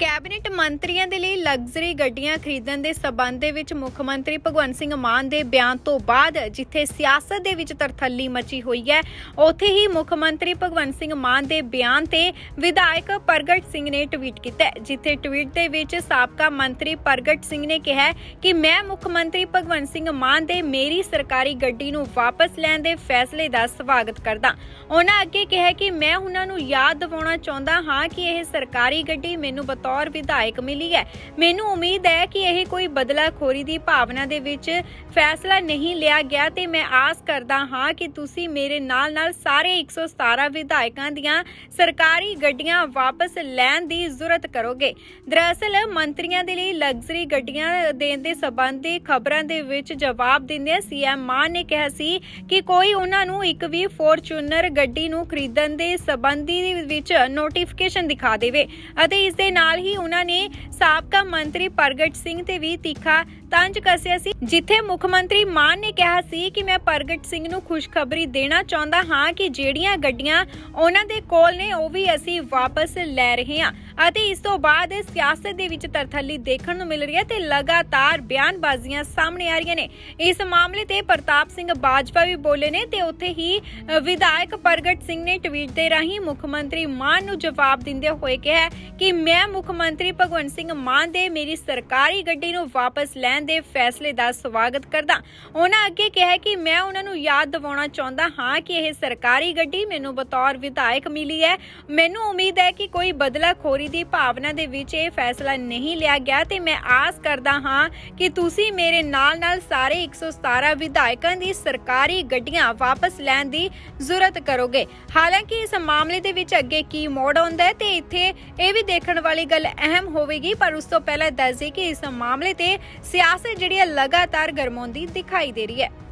cabinet ਮੰਤਰੀਆਂ ਦੇ ਲਈ ਲਗਜ਼ਰੀ ਗੱਡੀਆਂ ਖਰੀਦਣ ਦੇ ਸਬੰਧ ਦੇ ਵਿੱਚ ਮੁੱਖ ਮੰਤਰੀ ਭਗਵੰਤ ਸਿੰਘ ਮਾਨ ਦੇ ਬਿਆਨ ਤੋਂ ਬਾਅਦ ਜਿੱਥੇ ਸਿਆਸਤ ਦੇ ਵਿੱਚ ਤਰਥੱਲੀ ਮਚੀ ਹੋਈ ਹੈ ਉੱਥੇ ਹੀ ਮੁੱਖ ਮੰਤਰੀ ਭਗਵੰਤ ਸਿੰਘ ਮਾਨ ਦੇ ਬਿਆਨ ਤੇ ਵਿਧਾਇਕ ਪ੍ਰਗਟ ਸਿੰਘ ਨੇ ਟਵੀਟ ਕੀਤਾ ਜਿੱਥੇ ਟਵੀਟ ਦੇ ਵਿੱਚ ਸਾਬਕਾ ਮੰਤਰੀ ਪ੍ਰਗਟ ਸਿੰਘ ਨੇ ਕਿਹਾ ਕਿ ਮੈਂ ਮੁੱਖ ਮੰਤਰੀ ਭਗਵੰਤ ਸਿੰਘ ਮਾਨ ਦੇ ਮੇਰੀ ਸਰਕਾਰੀ ਗੱਡੀ ਨੂੰ ਵਾਪਸ ਲੈਣ ਦੇ ਫੈਸਲੇ ਦਾ ਸਵਾਗਤ ਕਰਦਾ ਉਹਨਾਂ ਅੱਗੇ ਕਿਹਾ ਕਿ ਮੈਂ ਉਹਨਾਂ ਨੂੰ ਯਾਦ ਦਿਵਾਉਣਾ ਚਾਹੁੰਦਾ ਹਾਂ ਕਿ ਇਹ ਸਰਕਾਰੀ ਗੱਡੀ ਮੈਨੂੰ ਬਤੌਰ ਵਿਧਾਇਕ ਮਿਲੀ ਹੈ ਮੈਨੂੰ ਉਮੀਦ ਹੈ ਕਿ ਇਹ ਕੋਈ ਬਦਲਾਖੋਰੀ ਦੀ ਭਾਵਨਾ ਦੇ ਵਿੱਚ ਫੈਸਲਾ ਨਹੀਂ ਲਿਆ ਗਿਆ ਤੇ ਮੈਂ ਆਸ ਕਰਦਾ ਹਾਂ ਕਿ ਤੁਸੀਂ ਮੇਰੇ ਨਾਲ ਨਾਲ ਸਾਰੇ 117 ਵਿਧਾਇਕਾਂ ਦੀਆਂ ਸਰਕਾਰੀ ਗੱਡੀਆਂ ਵਾਪਸ ਲੈਣ ਦੀ ਜ਼ਰੂਰਤ ਕਰੋਗੇ ਦਰਅਸਲ ਮੰਤਰੀਆਂ ਦੇ ਲਈ ਲਗਜ਼ਰੀ ਗੱਡੀਆਂ ਦੇਣ ਦੇ ਸਬੰਧੀ ਖਬਰਾਂ ਦੇ ਵਿੱਚ ਜਵਾਬ ਦਿੰਦੇ ਸੀਐਮ ਮਾਨ ਨੇ ਕਿਹਾ ਸੀ ਕਿ ਕੋਈ ਉਹਨਾਂ ਨੂੰ ਇੱਕ ਵੀ ਫੋਰਚੂਨਰ ਗੱਡੀ ਨੂੰ ਖਰੀਦਣ ਦੇ ਸਬੰਧੀ ਵਿੱਚ ਨੋਟੀਫਿਕੇਸ਼ਨ ਦਿਖਾ ਦੇਵੇ ਅਤੇ ਇਸ ਦੇ ਨਾਲ ਨਾਲ ਹੀ ਉਹਨਾਂ ਨੇ ਸਾਬਕਾ ਮੰਤਰੀ ਪ੍ਰਗਟ ਸਿੰਘ ਤੇ ਵੀ ਤਿੱਖਾ ਤੰਜ ਕਸਿਆ ਸੀ ਜਿੱਥੇ ਮੁੱਖ ਮੰਤਰੀ ਮਾਨ ਨੇ ਕਿਹਾ ਸੀ ਕਿ ਮੈਂ ਪ੍ਰਗਟ ਸਿੰਘ ਨੂੰ ਖੁਸ਼ਖਬਰੀ ਦੇਣਾ ਚਾਹੁੰਦਾ ਹਾਂ ਕਿ ਜਿਹੜੀਆਂ ਗੱਡੀਆਂ ਉਹਨਾਂ ਦੇ ਕੋਲ ਨੇ ਉਹ ਵੀ ਅਸੀਂ ਵਾਪਸ ਲੈ ਰਹੇ ਹਾਂ ਅਤੇ ਇਸ ਤੋਂ ਬਾਅਦ ਸਿਆਸਤ ਦੇ ਵਿੱਚ ਤਰਥੱਲੀ ਦੇਖਣ ਨੂੰ ਮਿਲ ਰਹੀ ਹੈ ਤੇ ਲਗਾਤਾਰ ਬਿਆਨਬਾਜ਼ੀਆਂ ਸਾਹਮਣੇ ਆ ਰਹੀਆਂ ਨੇ ਇਸ ਮਾਮਲੇ ਤੇ ਪ੍ਰਤਾਪ ਸਿੰਘ ਬਾਜਵਾ ਵੀ ਬੋਲੇ ਨੇ ਤੇ ਉੱਥੇ ਹੀ ਵਿਧਾਇਕ ਪ੍ਰਗਟ ਸਿੰਘ ਨੇ ਟਵੀਟ ਦੇ ਰਾਹੀਂ ਮੁੱਖ ਮੰਤਰੀ ਮਾਨ ਨੂੰ ਜਵਾਬ ਦਿੰਦੇ ਹੋਏ ਕਿਹਾ ਕਿ ਮੈਂ ਮੁੱਖ ਮੰਤਰੀ ਭਗਵੰਤ ਸਿੰਘ ਮਾਨ ਦੇ ਮੇਰੀ ਸਰਕਾਰੀ ਗੱਡੀ ਨੂੰ ਵਾਪਸ ਲੈਣ ਦੇ ਫੈਸਲੇ ਦਾ ਸਵਾਗਤ ਕਰਦਾ ਉਹਨਾਂ ਅੱਗੇ ਕਿਹਾ ਕਿ ਮੈਂ ਉਹਨਾਂ ਨੂੰ ਯਾਦ ਦਿਵਾਉਣਾ ਚਾਹੁੰਦਾ ਹਾਂ ਕਿ ਇਹ ਸਰਕਾਰੀ ਗੱਡੀ ਮੈਨੂੰ ਬਤੌਰ ਵਿਧਾਇਕ ਮਿਲੀ ਹੈ ਮੈਨੂੰ ਉਮੀਦ ਹੈ ਕਿ ਕੋਈ ਬਦਲਾਖੋਰੀ ਭਾਈਚਾਰੇ ਦੀ ਭਾਵਨਾ ਦੇ ਵਿੱਚ ਇਹ ਫੈਸਲਾ ਨਹੀਂ ਲਿਆ ਗਿਆ ਤੇ ਮੈਂ ਆਸ ਕਰਦਾ ਹਾਂ ਕਿ ਤੁਸੀਂ ਮੇਰੇ ਨਾਲ ਨਾਲ ਸਾਰੇ 117 ਵਿਧਾਇਕਾਂ ਦੀ ਸਰਕਾਰੀ ਗੱਡੀਆਂ ਵਾਪਸ ਲੈਣ ਦੀ ਜ਼ਰੂਰਤ ਕਰੋਗੇ ਹਾਲਾਂਕਿ ਇਸ ਮਾਮਲੇ ਦੇ ਵਿੱਚ ਅੱਗੇ ਕੀ ਮੋੜ ਆਉਂਦਾ ਹੈ ਤੇ ਇੱਥੇ ਇਹ ਵੀ ਦੇਖਣ ਵਾਲੀ ਗੱਲ ਅਹਿਮ ਹੋਵੇਗੀ ਪਰ ਉਸ ਤੋਂ ਪਹਿਲਾਂ ਦੱਸ ਦੇ ਕਿ ਇਸ ਮਾਮਲੇ ਤੇ ਸਿਆਸਤ ਜਿਹੜੀ ਲਗਾਤਾਰ ਗਰਮਾਉਂਦੀ ਦਿਖਾਈ ਦੇ ਰਹੀ ਹੈ